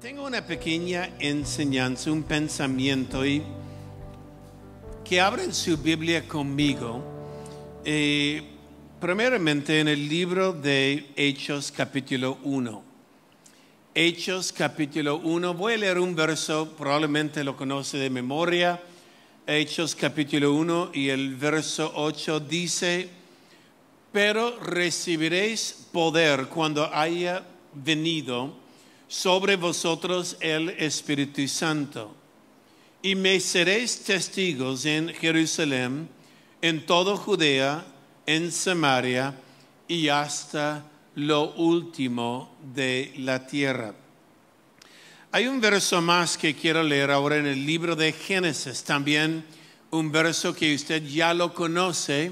Tengo una pequeña enseñanza, un pensamiento y que abren su Biblia conmigo. Eh, primeramente en el libro de Hechos capítulo 1. Hechos capítulo 1. Voy a leer un verso, probablemente lo conoce de memoria. Hechos capítulo 1 y el verso 8 dice, pero recibiréis poder cuando haya venido sobre vosotros el Espíritu Santo. Y me seréis testigos en Jerusalén, en toda Judea, en Samaria y hasta lo último de la tierra. Hay un verso más que quiero leer ahora en el libro de Génesis, también un verso que usted ya lo conoce.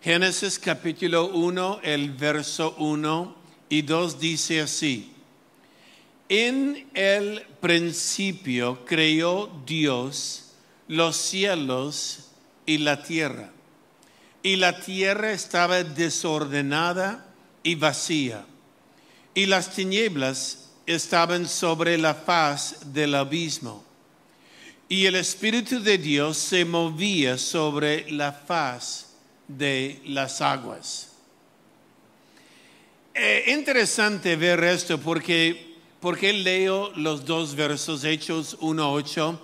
Génesis capítulo 1, el verso 1 y 2 dice así. En el principio creó Dios los cielos y la tierra. Y la tierra estaba desordenada y vacía. Y las tinieblas estaban sobre la faz del abismo. Y el Espíritu de Dios se movía sobre la faz de las aguas. Es eh, interesante ver esto porque porque leo los dos versos, Hechos 1.8?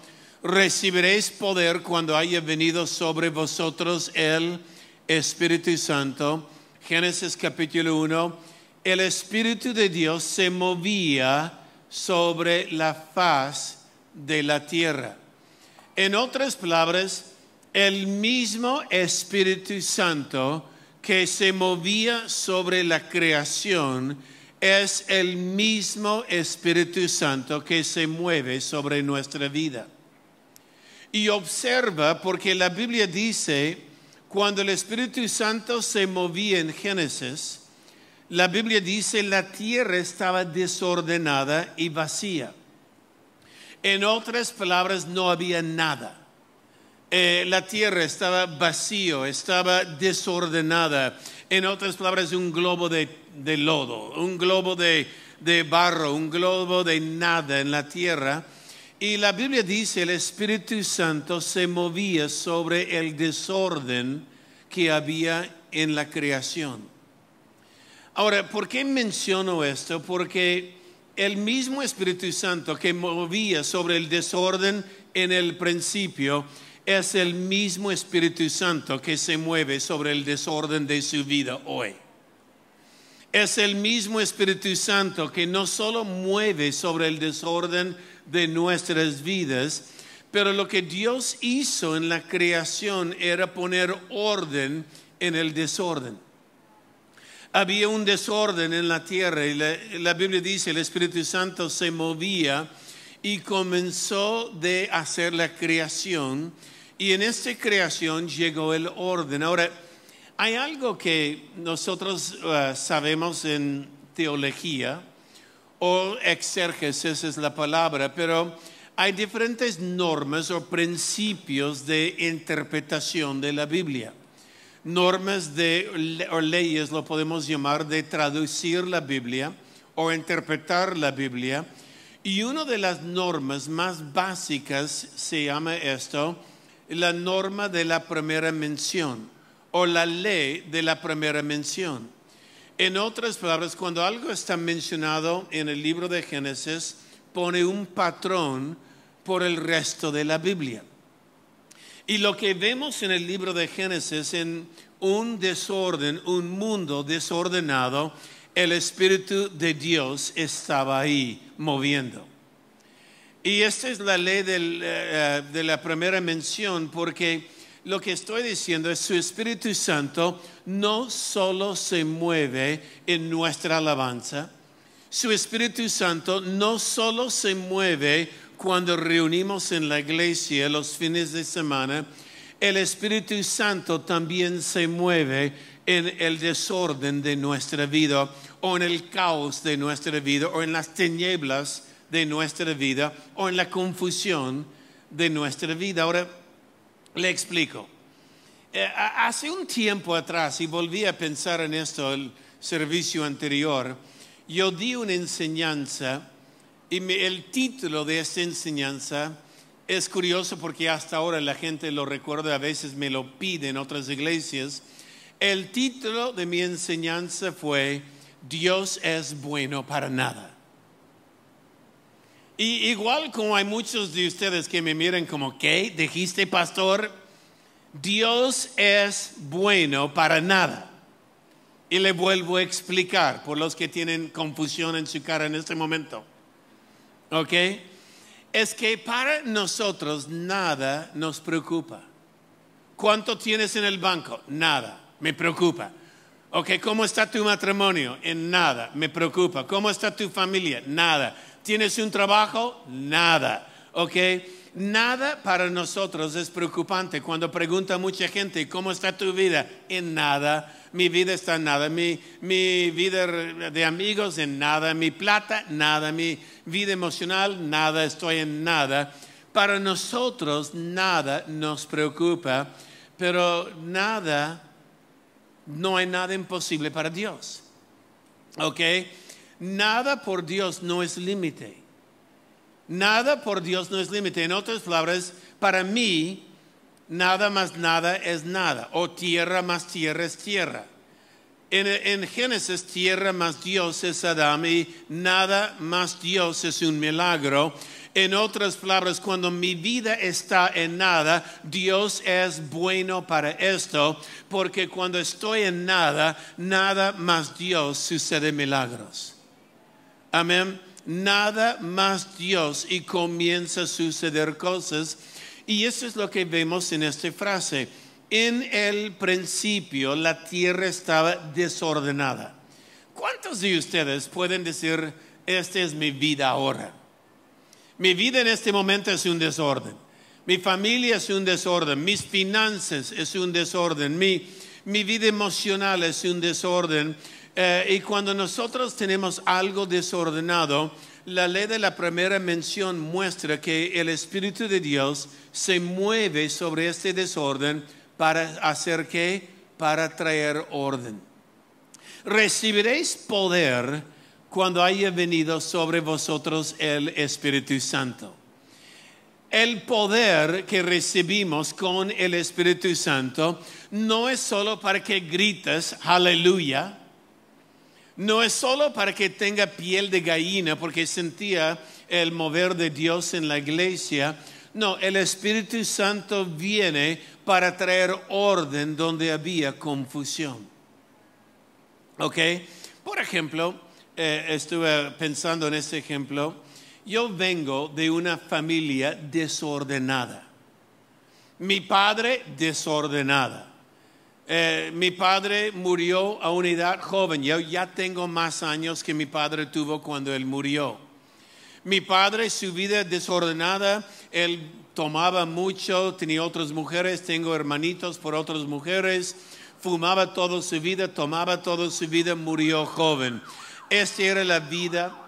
Recibiréis poder cuando haya venido sobre vosotros el Espíritu Santo. Génesis capítulo 1. El Espíritu de Dios se movía sobre la faz de la tierra. En otras palabras, el mismo Espíritu Santo que se movía sobre la creación es el mismo Espíritu Santo que se mueve sobre nuestra vida. Y observa, porque la Biblia dice, cuando el Espíritu Santo se movía en Génesis, la Biblia dice la tierra estaba desordenada y vacía. En otras palabras, no había nada. Eh, la tierra estaba vacío, estaba desordenada, en otras palabras, un globo de, lodo, un globo de, de barro, un globo de nada en la tierra. Y la Biblia dice, el Espíritu Santo se movía sobre el desorden que había en la creación. Ahora, ¿por qué menciono esto? Porque el mismo Espíritu Santo que movía sobre el desorden en el principio es el mismo Espíritu Santo que se mueve sobre el desorden de su vida hoy. Es el mismo Espíritu Santo que no solo mueve sobre el desorden de nuestras vidas, pero lo que Dios hizo en la creación era poner orden en el desorden. Había un desorden en la tierra y la, Biblia dice el Espíritu Santo se movía y comenzó de hacer la creación y en esta creación llegó el orden. Ahora, hay algo que nosotros eh, sabemos en teología, o exergesis es la palabra, pero hay diferentes normas o principios de interpretación de la Biblia. Normas de, o leyes, lo podemos llamar, de traducir la Biblia o interpretar la Biblia. Y una de las normas más básicas se llama esto, la norma de la primera mención o la ley de la primera mención. En otras palabras, cuando algo está mencionado en el libro de Génesis, pone un patrón por el resto de la Biblia. Y lo que vemos en el libro de Génesis, en un desorden, un mundo desordenado, el Espíritu de Dios estaba ahí moviendo. Y esta es la ley eh, eh, de la primera mención, porque lo que estoy diciendo es su Espíritu Santo no solo se mueve en nuestra alabanza, su Espíritu Santo no solo se mueve cuando reunimos en la iglesia los fines de semana, el Espíritu Santo también se mueve en el desorden de nuestra vida o en el caos de nuestra vida o en las tinieblas de nuestra vida o en la confusión de nuestra vida. Ahora, le explico. Eh, hace un tiempo atrás, y volví a pensar en esto el servicio anterior, yo di una enseñanza y el título de esta enseñanza es curioso porque hasta ahora la gente lo recuerda, a veces me lo piden otras iglesias. El título de mi enseñanza fue Dios es bueno para nada. Y igual como hay muchos de ustedes que me miren como, ¿qué? ¿Dijiste, pastor? Dios es bueno para nada. Y le vuelvo a explicar por los que tienen confusión en su cara en este momento. ¿Ok? Es que para nosotros nada nos preocupa. ¿Cuánto tienes en el banco? Nada, me preocupa. Ok, ¿cómo está tu matrimonio? En nada, me preocupa. ¿Cómo está tu familia? Nada ¿Tienes un trabajo? Nada. ¿Ok? Nada para nosotros es preocupante. Cuando pregunta mucha gente, ¿cómo está tu vida? En nada. Mi vida está en nada. Mi, mi vida de amigos en nada. Mi plata, nada. Mi vida emocional, nada. Estoy en nada. Para nosotros nada nos preocupa, pero nada, no hay nada imposible para Dios. ¿Ok? Nada por Dios no es límite. Nada por Dios no es límite. En otras palabras, para mí, nada más nada es nada. O tierra más tierra es tierra. En, Génesis, tierra más Dios es Adán y nada más Dios es un milagro. En otras palabras, cuando mi vida está en nada, Dios es bueno para esto, porque cuando estoy en nada, nada más Dios sucede milagros. Amén. Nada más Dios y comienza a suceder cosas. Y eso es lo que vemos en esta frase. En el principio la tierra estaba desordenada. ¿Cuántos de ustedes pueden decir, esta es mi vida ahora? Mi vida en este momento es un desorden. Mi familia es un desorden. Mis finanzas es un desorden. Mi, mi vida emocional es un desorden. Eh, y cuando nosotros tenemos algo desordenado, la ley de la primera mención muestra que el Espíritu de Dios se mueve sobre este desorden para hacer qué? Para traer orden. Recibiréis poder cuando haya venido sobre vosotros el Espíritu Santo. El poder que recibimos con el Espíritu Santo no es solo para que grites aleluya, no es solo para que tenga piel de gallina porque sentía el mover de Dios en la iglesia. No, el Espíritu Santo viene para traer orden donde había confusión. ¿Ok? Por ejemplo, eh, estuve pensando en este ejemplo. Yo vengo de una familia desordenada. Mi padre desordenada eh, mi padre murió a una edad joven. Yo ya tengo más años que mi padre tuvo cuando él murió. Mi padre, su vida desordenada, él tomaba mucho, tenía otras mujeres, tengo hermanitos por otras mujeres, fumaba toda su vida, tomaba toda su vida, murió joven. Esta era la vida.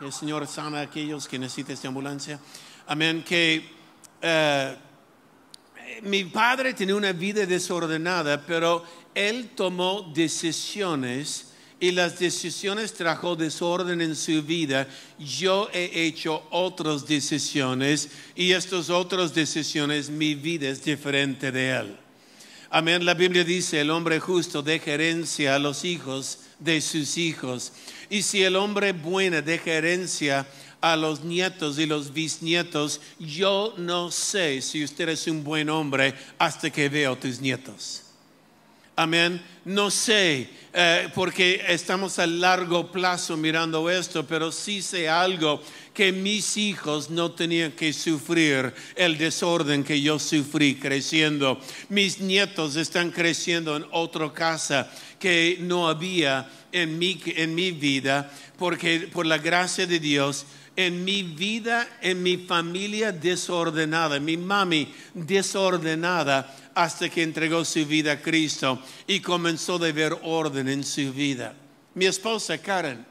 Que el Señor sana a aquellos que necesitan esta ambulancia. Amén. Que. Eh, mi padre tenía una vida desordenada, pero él tomó decisiones y las decisiones trajo desorden en su vida, yo he hecho otras decisiones y estas otras decisiones, mi vida es diferente de él. Amén, la Biblia dice, el hombre justo de herencia a los hijos de sus hijos. Y si el hombre bueno deja herencia a los nietos y los bisnietos, yo no sé si usted es un buen hombre hasta que veo tus nietos. Amén. No sé, eh, porque estamos a largo plazo mirando esto, pero sí sé algo, que mis hijos no tenían que sufrir el desorden que yo sufrí creciendo. Mis nietos están creciendo en otra casa que no había en mi vida, porque por la gracia de Dios en mi vida, en mi familia desordenada, mi mami desordenada, hasta que entregó su vida a Cristo y comenzó a ver orden en su vida. Mi esposa Karen,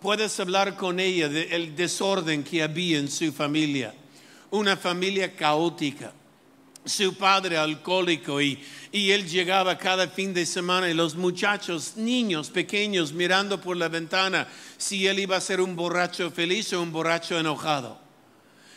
puedes hablar con ella del desorden que había en su familia, una familia caótica, su padre alcohólico y, él llegaba cada fin de semana y los muchachos, niños pequeños, mirando por la ventana si él iba a ser un borracho feliz o un borracho enojado.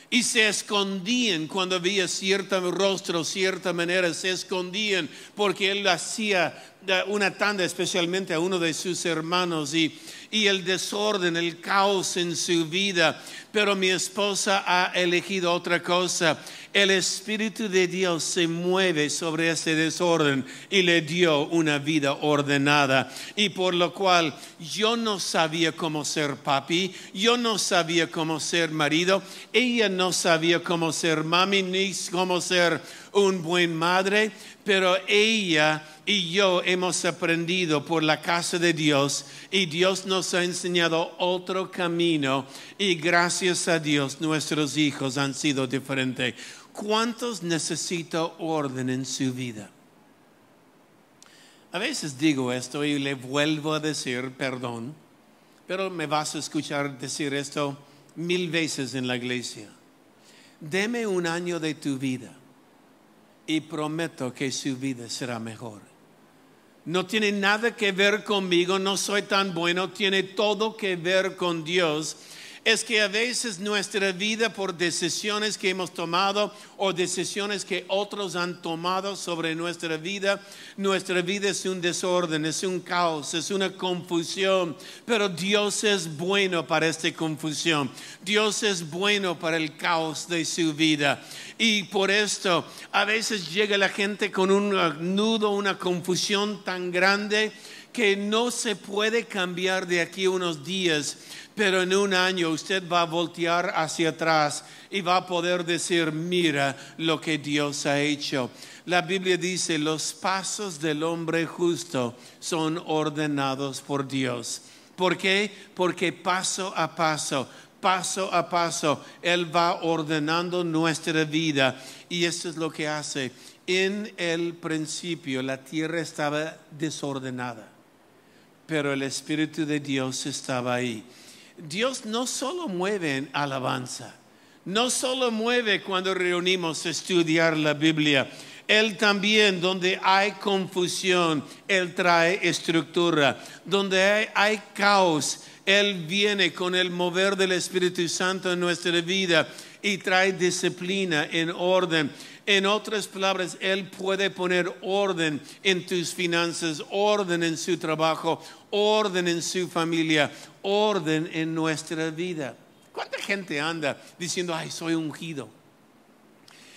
Y se escondían cuando había cierto rostro, cierta manera, se escondían porque él hacía una tanda especialmente a uno de sus hermanos y, el desorden, el caos en su vida. Pero mi esposa ha elegido otra cosa. El Espíritu de Dios se mueve sobre ese desorden y le dio una vida ordenada. Y por lo cual yo no sabía cómo ser papi, yo no sabía cómo ser marido, ella no sabía cómo ser mami ni cómo ser un buen madre, pero ella y yo hemos aprendido por la casa de Dios y Dios nos ha enseñado otro camino y gracias a Dios nuestros hijos han sido diferentes. ¿Cuántos necesito orden en su vida? A veces digo esto y le vuelvo a decir perdón, pero me vas a escuchar decir esto mil veces en la iglesia. Deme un año de tu vida y prometo que su vida será mejor. No tiene nada que ver conmigo, no soy tan bueno, tiene todo que ver con Dios es que a veces nuestra vida por decisiones que hemos tomado o decisiones que otros han tomado sobre nuestra vida, nuestra vida es un desorden, es un caos, es una confusión, pero Dios es bueno para esta confusión, Dios es bueno para el caos de su vida. Y por esto a veces llega la gente con un nudo, una confusión tan grande que no se puede cambiar de aquí a unos días pero en un año usted va a voltear hacia atrás y va a poder decir, mira lo que Dios ha hecho. La Biblia dice, los pasos del hombre justo son ordenados por Dios. ¿Por qué? Porque paso a paso, paso a paso, Él va ordenando nuestra vida. Y eso es lo que hace. En el principio la tierra estaba desordenada, pero el Espíritu de Dios estaba ahí. Dios no solo mueve en alabanza, no solo mueve cuando reunimos a estudiar la Biblia. Él también, donde hay confusión, Él trae estructura. Donde hay, caos, Él viene con el mover del Espíritu Santo en nuestra vida y trae disciplina en orden. En otras palabras, Él puede poner orden en tus finanzas, orden en su trabajo, orden en su familia, orden en nuestra vida. ¿Cuánta gente anda diciendo, ay, soy ungido?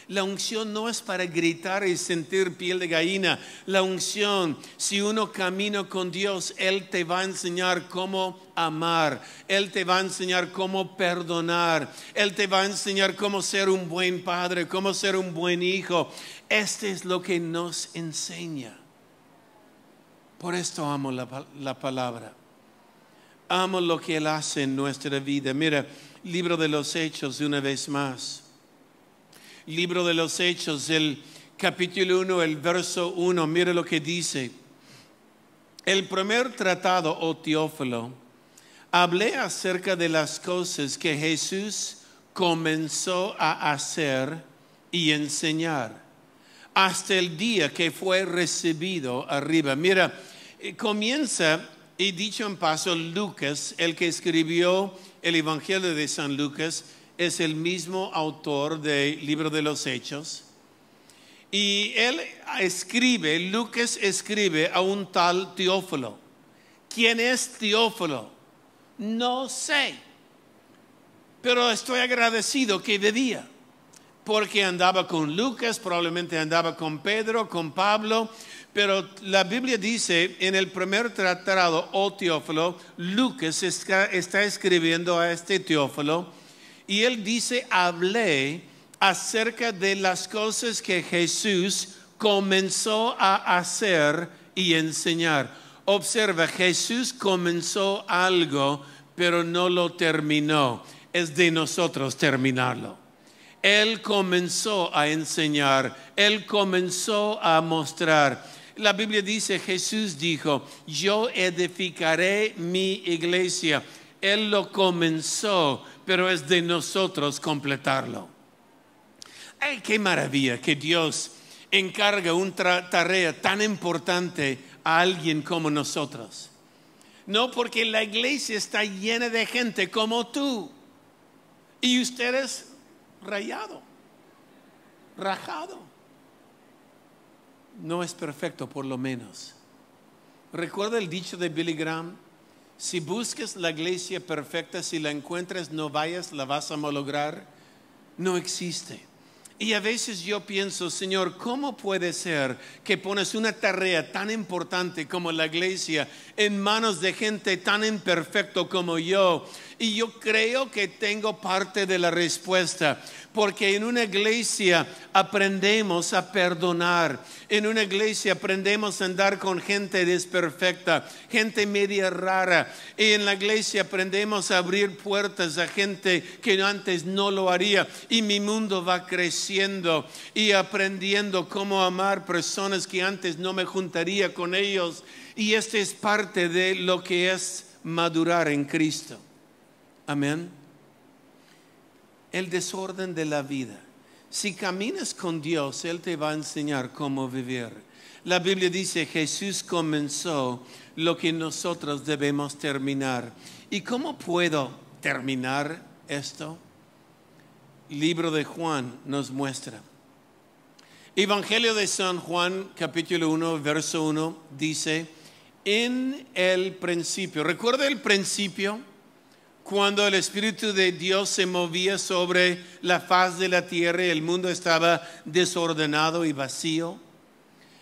La unción no es para gritar y sentir piel de gallina. La unción, si uno camina con Dios, Él te va a enseñar cómo amar. Él te va a enseñar cómo perdonar. Él te va a enseñar cómo ser un buen padre, cómo ser un buen hijo. Este es lo que nos enseña. Por esto amo la, la palabra. Amo lo que Él hace en nuestra vida. Mira, libro de los Hechos, una vez más libro de los Hechos, el capítulo 1, el verso 1, mira lo que dice. El primer tratado, oh Teófilo, hablé acerca de las cosas que Jesús comenzó a hacer y enseñar hasta el día que fue recibido arriba. Mira, eh, comienza, y dicho en paso, Lucas, el que escribió el Evangelio de San Lucas, es el mismo autor del libro de los Hechos. Y él escribe, Lucas escribe a un tal Teófilo. ¿Quién es Teófilo? No sé, pero estoy agradecido que día, porque andaba con Lucas, probablemente andaba con Pedro, con Pablo, pero la Biblia dice en el primer tratado, o oh Teófilo, Lucas está, escribiendo a este Teófilo y él dice, hablé acerca de las cosas que Jesús comenzó a hacer y enseñar. Observa, Jesús comenzó algo, pero no lo terminó. Es de nosotros terminarlo. Él comenzó a enseñar, Él comenzó a mostrar. La Biblia dice, Jesús dijo, yo edificaré mi iglesia él lo comenzó, pero es de nosotros completarlo. ¡Ay, qué maravilla que Dios encarga una tarea tan importante a alguien como nosotros! No porque la iglesia está llena de gente como tú y ustedes rayado, rajado. No es perfecto, por lo menos. Recuerda el dicho de Billy Graham, si buscas la iglesia perfecta, si la encuentras, no vayas, la vas a malograr. No existe. Y a veces yo pienso, Señor, ¿cómo puede ser que pones una tarea tan importante como la iglesia en manos de gente tan imperfecto como yo? Y yo creo que tengo parte de la respuesta, porque en una iglesia aprendemos a perdonar, en una iglesia aprendemos a andar con gente desperfecta, gente media rara, y en la iglesia aprendemos a abrir puertas a gente que antes no lo haría, y mi mundo va creciendo y aprendiendo cómo amar personas que antes no me juntaría con ellos, y esto es parte de lo que es madurar en Cristo. Amén. El desorden de la vida. Si caminas con Dios, Él te va a enseñar cómo vivir. La Biblia dice, Jesús comenzó lo que nosotros debemos terminar. ¿Y cómo puedo terminar esto? libro de Juan nos muestra. Evangelio de San Juan, capítulo 1, verso 1, dice, en el principio, ¿recuerda el principio? cuando el Espíritu de Dios se movía sobre la faz de la tierra el mundo estaba desordenado y vacío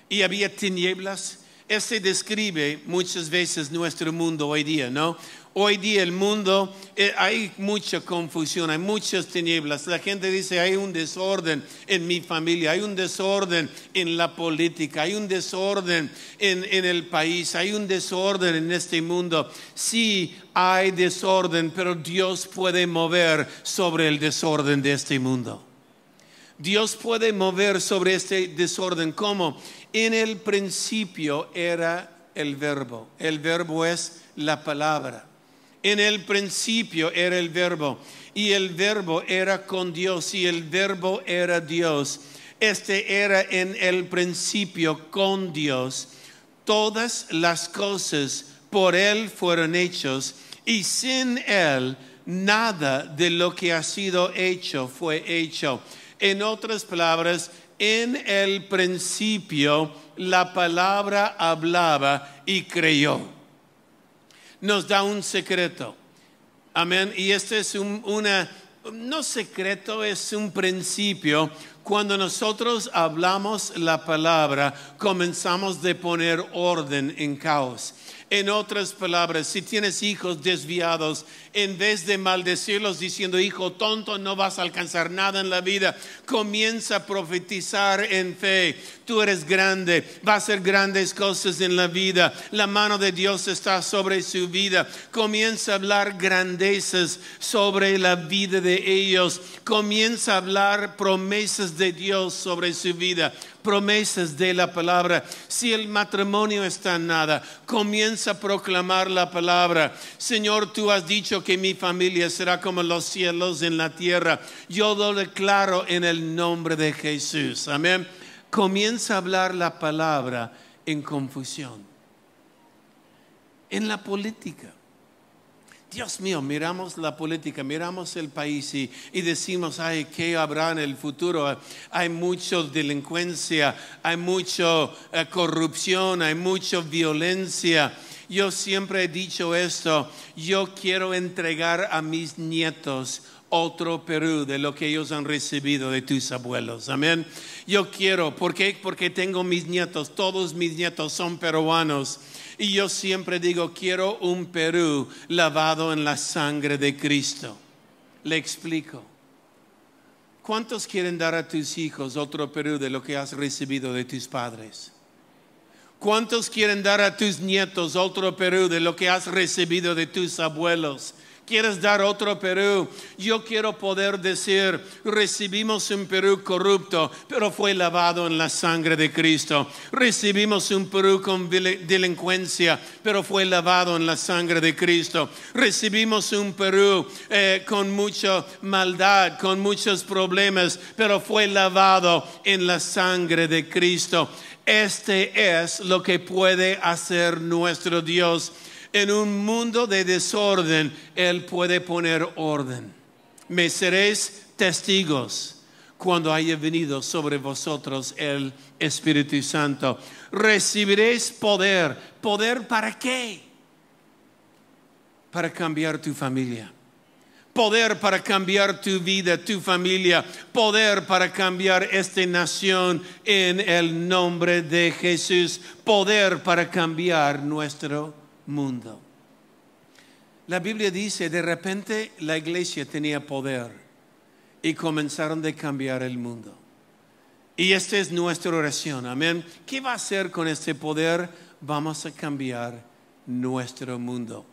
y había tinieblas. Ese describe muchas veces nuestro mundo hoy día, ¿no? Hoy día el mundo, eh, hay mucha confusión, hay muchas tinieblas. La gente dice, hay un desorden en mi familia, hay un desorden en la política, hay un desorden en, en el país, hay un desorden en este mundo. Sí, hay desorden, pero Dios puede mover sobre el desorden de este mundo. Dios puede mover sobre este desorden. ¿Cómo? En el principio era el verbo. El verbo es la palabra. En el principio era el verbo y el verbo era con Dios y el verbo era Dios. Este era en el principio con Dios. Todas las cosas por Él fueron hechas y sin Él nada de lo que ha sido hecho fue hecho. En otras palabras, en el principio la palabra hablaba y creyó nos da un secreto. Amén. Y este es un, una, no secreto, es un principio cuando nosotros hablamos la palabra, comenzamos de poner orden en caos. En otras palabras, si tienes hijos desviados, en vez de maldecirlos diciendo, hijo tonto, no vas a alcanzar nada en la vida, comienza a profetizar en fe. Tú eres grande, va a hacer grandes cosas en la vida. La mano de Dios está sobre su vida. Comienza a hablar grandezas sobre la vida de ellos. Comienza a hablar promesas de Dios sobre su vida, promesas de la palabra. Si el matrimonio está en nada, comienza a proclamar la palabra. Señor, tú has dicho que mi familia será como los cielos en la tierra. Yo lo declaro en el nombre de Jesús. Amén. Comienza a hablar la palabra en confusión. En la política Dios mío, miramos la política, miramos el país y, decimos, ay, ¿qué habrá en el futuro? Hay mucha delincuencia, hay mucha eh, corrupción, hay mucha violencia. Yo siempre he dicho esto, yo quiero entregar a mis nietos otro Perú de lo que ellos han recibido de tus abuelos. Amén. Yo quiero, ¿por qué? Porque tengo mis nietos, todos mis nietos son peruanos. Y yo siempre digo, quiero un Perú lavado en la sangre de Cristo. Le explico. ¿Cuántos quieren dar a tus hijos otro Perú de lo que has recibido de tus padres? ¿Cuántos quieren dar a tus nietos otro Perú de lo que has recibido de tus abuelos? quieres dar otro Perú. Yo quiero poder decir, recibimos un Perú corrupto, pero fue lavado en la sangre de Cristo. Recibimos un Perú con delincuencia, pero fue lavado en la sangre de Cristo. Recibimos un Perú eh, con mucha maldad, con muchos problemas, pero fue lavado en la sangre de Cristo. Este es lo que puede hacer nuestro Dios en un mundo de desorden, Él puede poner orden. Me seréis testigos cuando haya venido sobre vosotros el Espíritu Santo. Recibiréis poder. ¿Poder para qué? Para cambiar tu familia. Poder para cambiar tu vida, tu familia. Poder para cambiar esta nación en el nombre de Jesús. Poder para cambiar nuestro mundo. La Biblia dice, de repente la iglesia tenía poder y comenzaron de cambiar el mundo. Y esta es nuestra oración, amén. ¿Qué va a hacer con este poder? Vamos a cambiar nuestro mundo.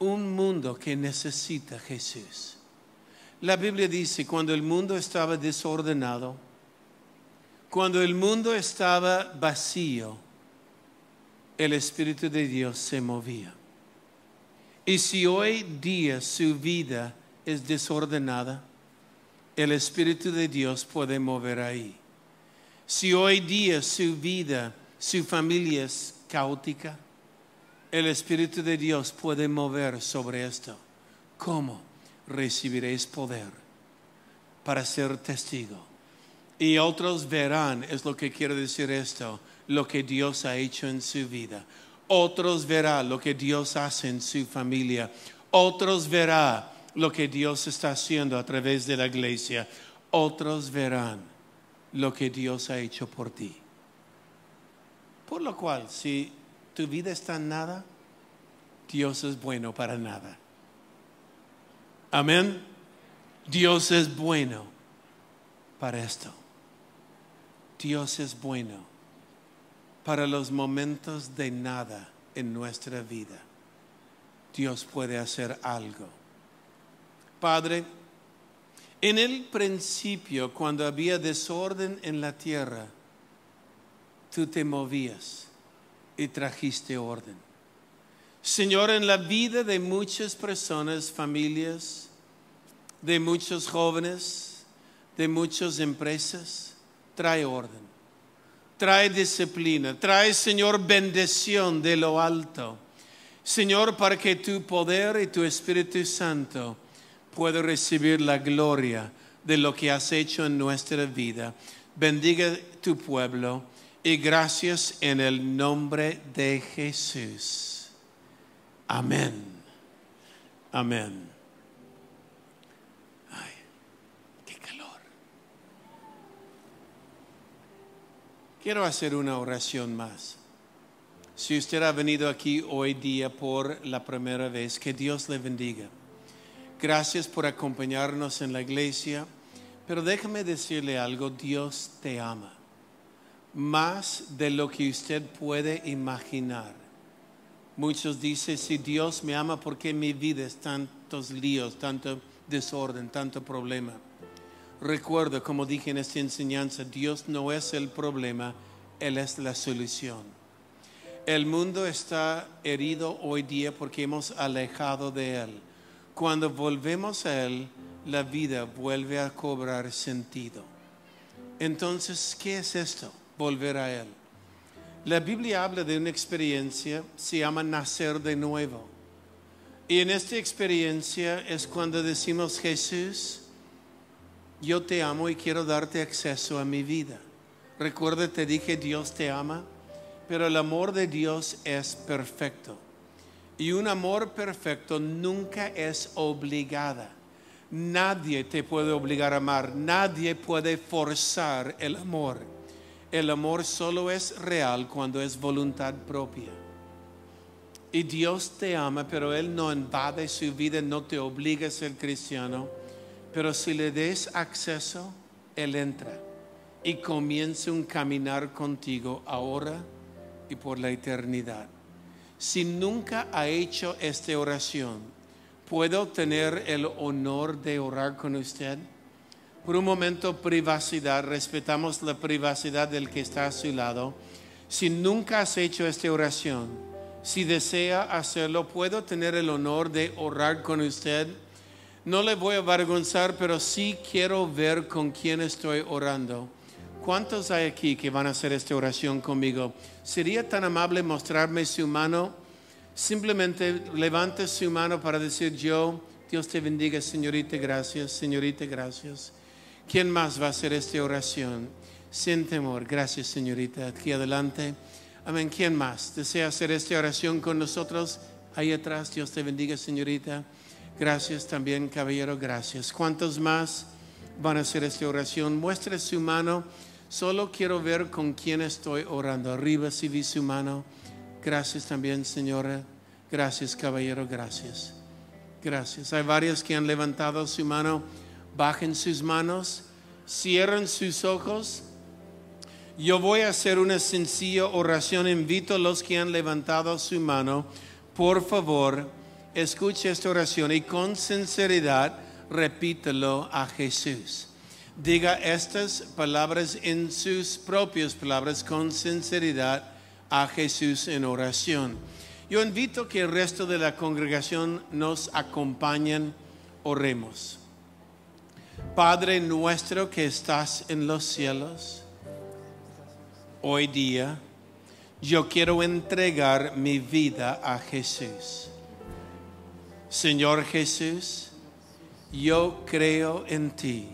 Un mundo que necesita Jesús. La Biblia dice, cuando el mundo estaba desordenado, cuando el mundo estaba vacío, el Espíritu de Dios se movía. Y si hoy día su vida es desordenada, el Espíritu de Dios puede mover ahí. Si hoy día su vida, su familia es caótica, el Espíritu de Dios puede mover sobre esto. ¿Cómo? Recibiréis poder para ser testigo. Y otros verán, es lo que quiero decir esto, lo que Dios ha hecho en su vida. Otros verán lo que Dios hace en su familia. Otros verán lo que Dios está haciendo a través de la iglesia. Otros verán lo que Dios ha hecho por ti. Por lo cual, si tu vida está en nada, Dios es bueno para nada. Amén. Dios es bueno para esto. Dios es bueno para los momentos de nada en nuestra vida, Dios puede hacer algo. Padre, en el principio, cuando había desorden en la tierra, tú te movías y trajiste orden. Señor, en la vida de muchas personas, familias, de muchos jóvenes, de muchas empresas, trae orden trae disciplina, trae, Señor, bendición de lo alto. Señor, para que tu poder y tu Espíritu Santo pueda recibir la gloria de lo que has hecho en nuestra vida. Bendiga tu pueblo y gracias en el nombre de Jesús. Amén. Amén. Quiero hacer una oración más. Si usted ha venido aquí hoy día por la primera vez, que Dios le bendiga. Gracias por acompañarnos en la iglesia, pero déjame decirle algo, Dios te ama, más de lo que usted puede imaginar. Muchos dicen, si Dios me ama, ¿por qué mi vida es tantos líos, tanto desorden, tanto problema? Recuerda, como dije en esta enseñanza, Dios no es el problema, Él es la solución. El mundo está herido hoy día porque hemos alejado de Él. Cuando volvemos a Él, la vida vuelve a cobrar sentido. Entonces, ¿qué es esto? Volver a Él. La Biblia habla de una experiencia, se llama nacer de nuevo. Y en esta experiencia es cuando decimos, Jesús, yo te amo y quiero darte acceso a mi vida. Recuerda, te dije, Dios te ama, pero el amor de Dios es perfecto. Y un amor perfecto nunca es obligada. Nadie te puede obligar a amar, nadie puede forzar el amor. El amor solo es real cuando es voluntad propia. Y Dios te ama, pero Él no invade su vida, no te obliga a ser cristiano pero si le des acceso, Él entra y comienza un caminar contigo ahora y por la eternidad. Si nunca ha hecho esta oración, ¿puedo tener el honor de orar con usted? Por un momento, privacidad, respetamos la privacidad del que está a su lado. Si nunca has hecho esta oración, si desea hacerlo, ¿puedo tener el honor de orar con usted? No le voy a avergonzar, pero sí quiero ver con quién estoy orando. ¿Cuántos hay aquí que van a hacer esta oración conmigo? ¿Sería tan amable mostrarme su mano? Simplemente levante su mano para decir yo, Dios te bendiga, señorita, gracias, señorita, gracias. ¿Quién más va a hacer esta oración? Sin temor, gracias, señorita, aquí adelante. Amén. ¿Quién más desea hacer esta oración con nosotros? Ahí atrás, Dios te bendiga, señorita. Gracias también, caballero, gracias. ¿Cuántos más van a hacer esta oración? Muestre su mano. Solo quiero ver con quién estoy orando. Arriba si vi su mano. Gracias también, señora. Gracias, caballero, gracias. Gracias. Hay varios que han levantado su mano. Bajen sus manos. Cierren sus ojos. Yo voy a hacer una sencilla oración. Invito a los que han levantado su mano. Por favor, Escuche esta oración y con sinceridad repítelo a Jesús. Diga estas palabras en sus propias palabras con sinceridad a Jesús en oración. Yo invito que el resto de la congregación nos acompañen. Oremos. Padre nuestro que estás en los cielos, hoy día yo quiero entregar mi vida a Jesús Señor Jesús, yo creo en ti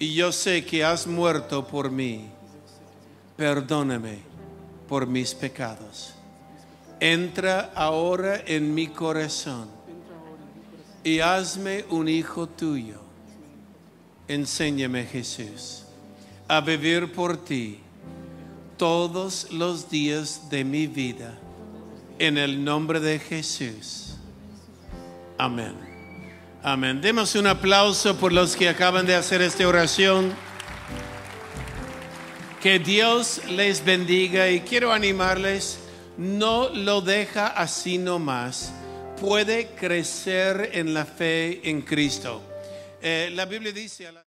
y yo sé que has muerto por mí. Perdóname por mis pecados. Entra ahora en mi corazón y hazme un hijo tuyo. Enséñame Jesús a vivir por ti todos los días de mi vida. En el nombre de Jesús. Amén. Amén. Demos un aplauso por los que acaban de hacer esta oración. Que Dios les bendiga y quiero animarles, no lo deja así nomás. Puede crecer en la fe en Cristo. Eh, la Biblia dice...